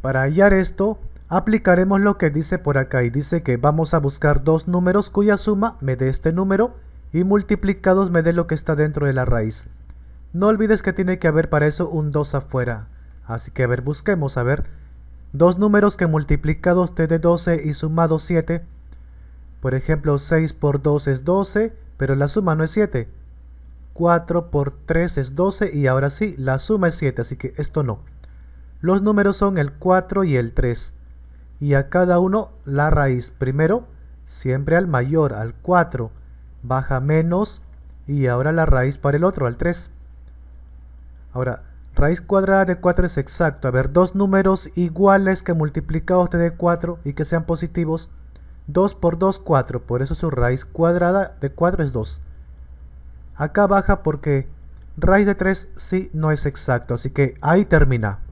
Para hallar esto, aplicaremos lo que dice por acá y dice que vamos a buscar dos números cuya suma me dé este número y multiplicados me dé lo que está dentro de la raíz. No olvides que tiene que haber para eso un 2 afuera. Así que a ver, busquemos, a ver. Dos números que multiplicados te dé 12 y sumado 7. Por ejemplo, 6 por 2 es 12, pero la suma no es 7. 4 por 3 es 12 y ahora sí, la suma es 7, así que esto no. Los números son el 4 y el 3. Y a cada uno la raíz. Primero, siempre al mayor, al 4. Baja menos y ahora la raíz para el otro, al 3. Ahora, raíz cuadrada de 4 es exacto. A ver, dos números iguales que multiplicados este de 4 y que sean positivos. 2 por 2, 4. Por eso su raíz cuadrada de 4 es 2. Acá baja porque raíz de 3 sí no es exacto. Así que ahí termina.